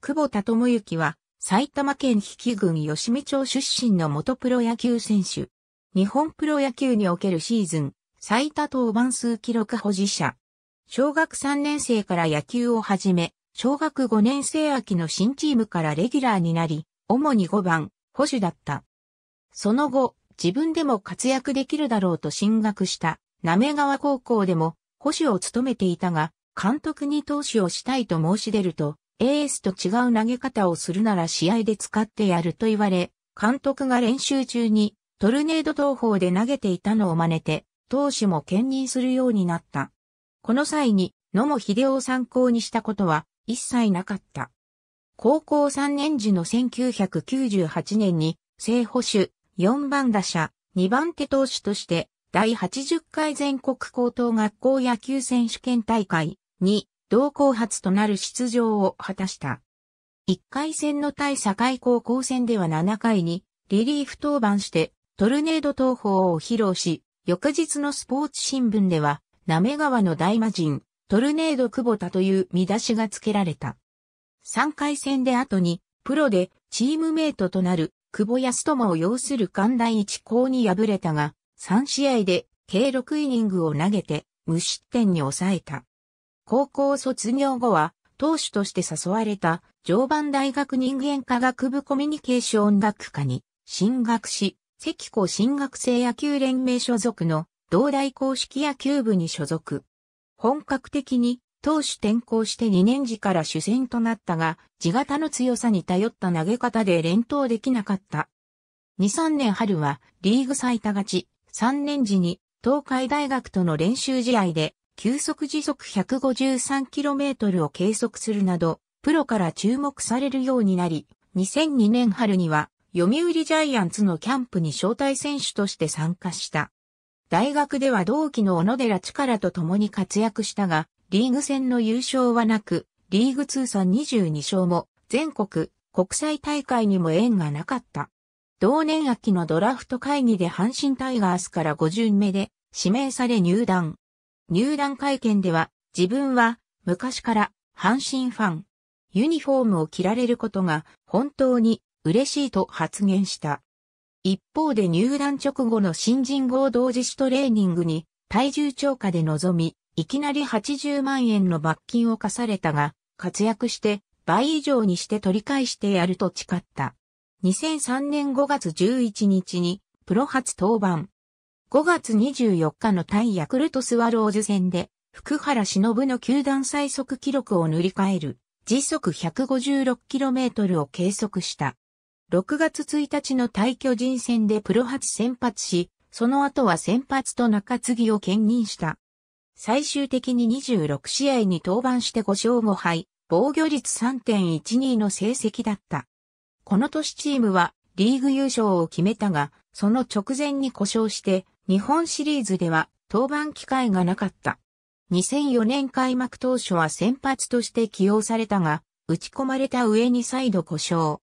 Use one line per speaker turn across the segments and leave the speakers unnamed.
久保田智之は、埼玉県比企郡吉見町出身の元プロ野球選手。日本プロ野球におけるシーズン、最多登板数記録保持者。小学3年生から野球を始め、小学5年生秋の新チームからレギュラーになり、主に5番、保守だった。その後、自分でも活躍できるだろうと進学した、め川高校でも保守を務めていたが、監督に投手をしたいと申し出ると、エースと違う投げ方をするなら試合で使ってやると言われ、監督が練習中にトルネード投法で投げていたのを真似て、投手も兼任するようになった。この際に野茂秀夫を参考にしたことは一切なかった。高校3年時の1998年に正捕手4番打者2番手投手として第80回全国高等学校野球選手権大会に同校初となる出場を果たした。1回戦の対境高校戦では7回にリリーフ登板してトルネード投法を披露し、翌日のスポーツ新聞では、なめ川の大魔人、トルネード久保田という見出しが付けられた。3回戦で後に、プロでチームメイトとなる久保康友を擁する関大一高に敗れたが、3試合で計6イニングを投げて無失点に抑えた。高校卒業後は、当主として誘われた、常磐大学人間科学部コミュニケーション学科に進学し、関子進学生野球連盟所属の同大公式野球部に所属。本格的に投手転向して2年時から主戦となったが、地型の強さに頼った投げ方で連投できなかった。2、3年春はリーグ最多勝ち、3年時に東海大学との練習試合で急速時速 153km を計測するなど、プロから注目されるようになり、2002年春には、読売ジャイアンツのキャンプに招待選手として参加した。大学では同期の小野寺力と共に活躍したが、リーグ戦の優勝はなく、リーグ通算22勝も、全国、国際大会にも縁がなかった。同年秋のドラフト会議で阪神タイガースから5巡目で指名され入団。入団会見では、自分は昔から阪神ファン、ユニフォームを着られることが本当に嬉しいと発言した。一方で入団直後の新人合同自主トレーニングに体重超過で臨み、いきなり80万円の罰金を課されたが、活躍して倍以上にして取り返してやると誓った。2003年5月11日にプロ初登板。5月24日の対ヤクルトスワローズ戦で、福原忍の球団最速記録を塗り替える、時速 156km を計測した。6月1日の対巨人戦でプロ初先発し、その後は先発と中継ぎを兼任した。最終的に26試合に登板して5勝5敗、防御率3.12の成績だった。この年チームはリーグ優勝を決めたが、その直前に故障して日本シリーズでは登板機会がなかった。2004年開幕当初は先発として起用されたが、打ち込まれた上に再度故障。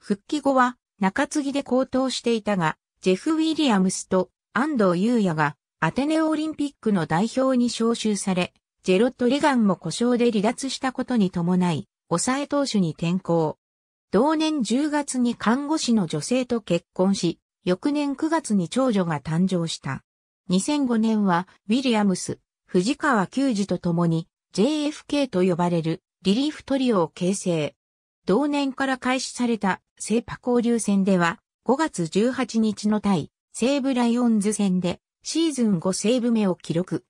復帰後は中継ぎで高騰していたが、ジェフ・ウィリアムスと安藤優也がアテネオリンピックの代表に招集され、ジェロット・リガンも故障で離脱したことに伴い、抑え投手に転向。同年10月に看護師の女性と結婚し、翌年9月に長女が誕生した。2005年は、ウィリアムス、藤川球児と共に、JFK と呼ばれるリリーフトリオを形成。同年から開始されたーパ交流戦では、5月18日の対セーブライオンズ戦でシーズン5セーブ目を記録。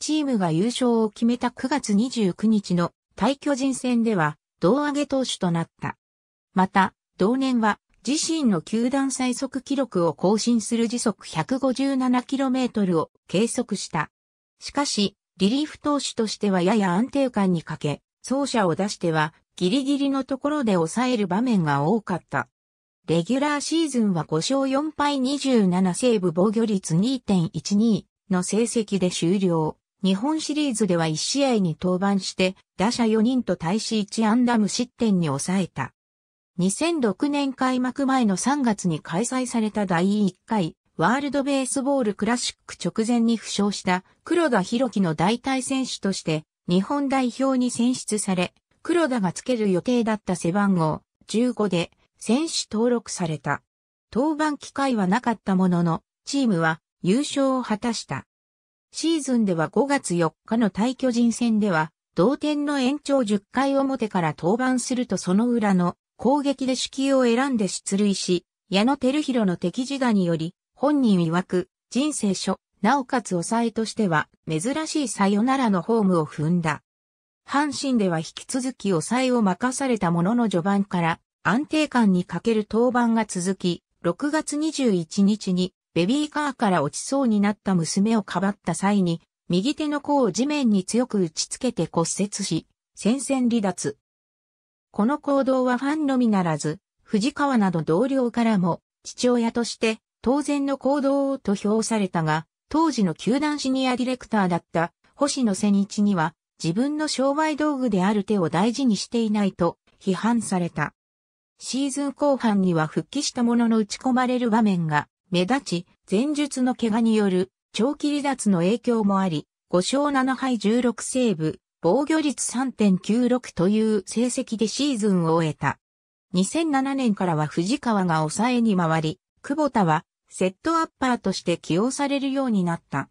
チームが優勝を決めた9月29日の対巨人戦では、胴上げ投手となった。また、同年は自身の球団最速記録を更新する時速 157km を計測した。しかし、リリーフ投手としてはやや安定感に欠け、走者を出してはギリギリのところで抑える場面が多かった。レギュラーシーズンは5勝4敗27セーブ防御率2.12の成績で終了。日本シリーズでは1試合に登板して、打者4人と対し1安打無失点に抑えた。2006年開幕前の3月に開催された第1回ワールドベースボールクラシック直前に負傷した黒田博樹の代替選手として日本代表に選出され、黒田がつける予定だった背番号15で選手登録された。登板機会はなかったものの、チームは優勝を果たした。シーズンでは5月4日の対巨人戦では、同点の延長10回表から登板するとその裏の攻撃で指揮を選んで出塁し、矢野照弘の敵自打により、本人曰く、人生初、なおかつ抑えとしては、珍しいさよならのホームを踏んだ。阪神では引き続き抑えを任されたものの序盤から、安定感に欠ける登板が続き、6月21日に、ベビーカーから落ちそうになった娘をかばった際に、右手の甲を地面に強く打ちつけて骨折し、戦線離脱。この行動はファンのみならず、藤川など同僚からも、父親として当然の行動をと評されたが、当時の球団シニアディレクターだった星野千日には、自分の商売道具である手を大事にしていないと批判された。シーズン後半には復帰したものの打ち込まれる場面が目立ち、前述の怪我による長期離脱の影響もあり、5勝7敗16セーブ、防御率3.96という成績でシーズンを終えた。2007年からは藤川が抑えに回り、久保田はセットアッパーとして起用されるようになった。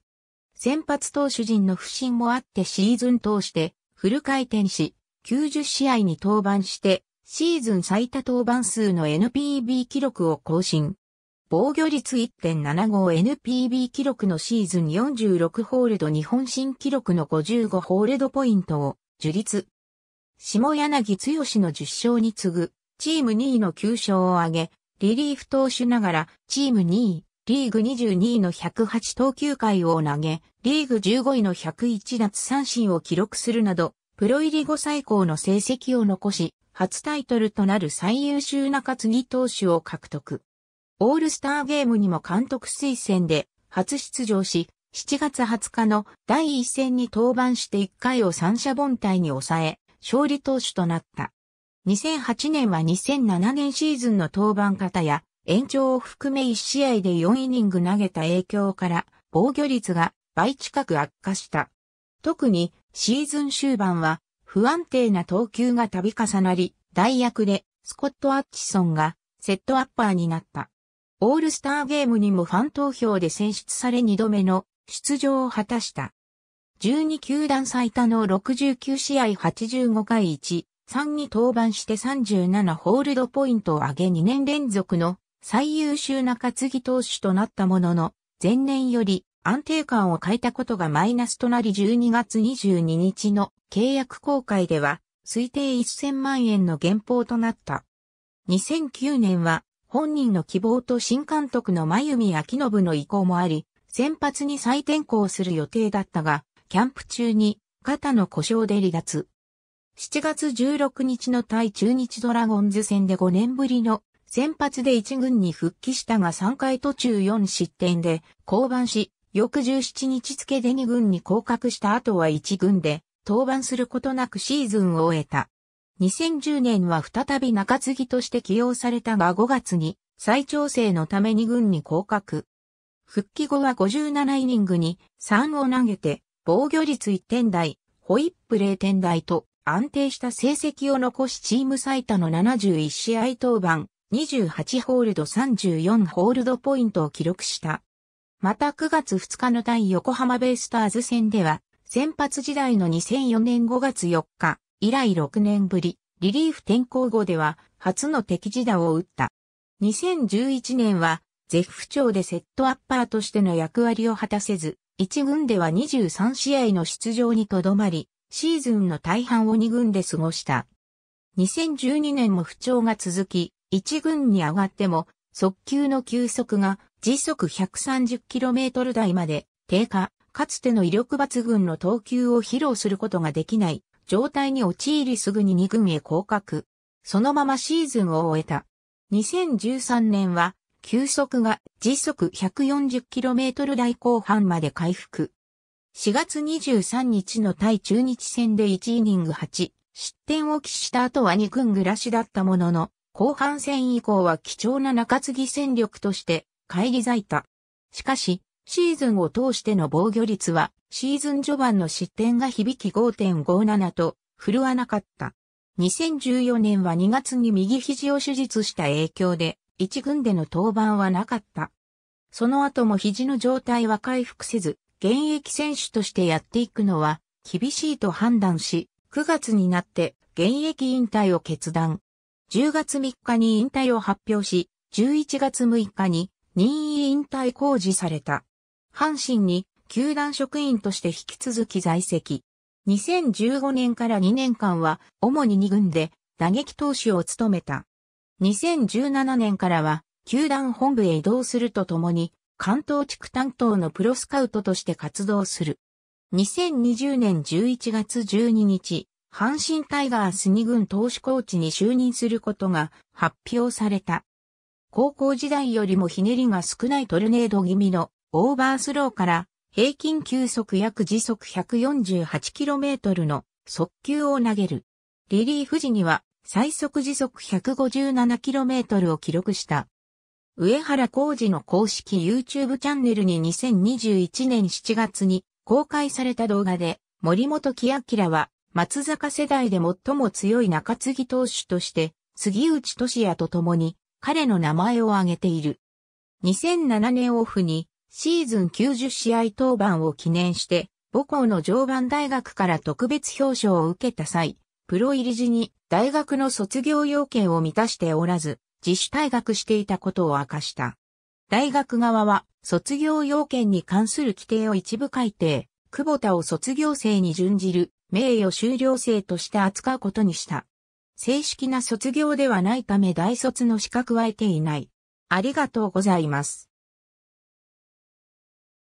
先発投手陣の不振もあってシーズン通してフル回転し、90試合に登板して、シーズン最多登板数の NPB 記録を更新。防御率 1.75NPB 記録のシーズン46ホールド日本新記録の55ホールドポイントを樹立。下柳剛の10勝に次ぐ、チーム2位の9勝を挙げ、リリーフ投手ながら、チーム2位、リーグ22位の108投球回を投げ、リーグ15位の101奪三振を記録するなど、プロ入り後最高の成績を残し、初タイトルとなる最優秀中継ぎ投手を獲得。オールスターゲームにも監督推薦で初出場し、7月20日の第1戦に登板して1回を三者凡退に抑え、勝利投手となった。2008年は2007年シーズンの登板方や、延長を含め1試合で4イニング投げた影響から、防御率が倍近く悪化した。特にシーズン終盤は不安定な投球が度重なり、代役でスコット・アッチソンがセットアッパーになった。オールスターゲームにもファン投票で選出され2度目の出場を果たした。12球団最多の69試合85回1、3に登板して37ホールドポイントを上げ2年連続の最優秀中継ぎ投手となったものの、前年より安定感を変えたことがマイナスとなり12月22日の契約公開では推定1000万円の減俸となった。2009年は本人の希望と新監督の真由美明信の意向もあり、先発に再転向する予定だったが、キャンプ中に肩の故障で離脱。7月16日の対中日ドラゴンズ戦で5年ぶりの先発で1軍に復帰したが3回途中4失点で降板し、翌17日付で2軍に降格した後は1軍で登板することなくシーズンを終えた。2010年は再び中継ぎとして起用されたが5月に再調整のために軍に降格。復帰後は57イニングに3を投げて防御率1点台、ホイップ0点台と安定した成績を残しチーム最多の71試合登板、28ホールド34ホールドポイントを記録した。また9月2日の対横浜ベイスターズ戦では、先発時代の2004年5月4日、以来6年ぶり、リリーフ転向後では初の敵地打を打った。2011年は、ゼフ調でセットアッパーとしての役割を果たせず、1軍では23試合の出場にとどまり、シーズンの大半を2軍で過ごした。2012年も不調が続き、1軍に上がっても、速球の球速が時速 130km 台まで低下、かつての威力抜群の投球を披露することができない状態に陥りすぐに2軍へ降格。そのままシーズンを終えた。2013年は、球速が時速 140km 台後半まで回復。4月23日の対中日戦で1イニング8、失点を喫した後は2軍暮らしだったものの、後半戦以降は貴重な中継ぎ戦力として返り咲いた。しかし、シーズンを通しての防御率はシーズン序盤の失点が響き5.57と振るわなかった。2014年は2月に右肘を手術した影響で、1軍での登板はなかった。その後も肘の状態は回復せず、現役選手としてやっていくのは厳しいと判断し、9月になって現役引退を決断。10月3日に引退を発表し、11月6日に任意引退公示された。阪神に球団職員として引き続き在籍。2015年から2年間は、主に2軍で打撃投手を務めた。2017年からは、球団本部へ移動するとともに、関東地区担当のプロスカウトとして活動する。2020年11月12日、阪神タイガース2軍投手コーチに就任することが発表された。高校時代よりもひねりが少ないトルネード気味のオーバースローから平均球速約時速 148km の速球を投げる。リリーフ時には最速時速 157km を記録した。上原浩二の公式 YouTube チャンネルに2021年7月に公開された動画で森本木明は松坂世代で最も強い中継ぎ投手として杉内俊也と共に彼の名前を挙げている。2007年オフにシーズン90試合登板を記念して、母校の常磐大学から特別表彰を受けた際、プロ入り時に大学の卒業要件を満たしておらず、自主退学していたことを明かした。大学側は卒業要件に関する規定を一部改定、久保田を卒業生に準じる名誉修了生として扱うことにした。正式な卒業ではないため大卒の資格は得ていない。ありがとうございます。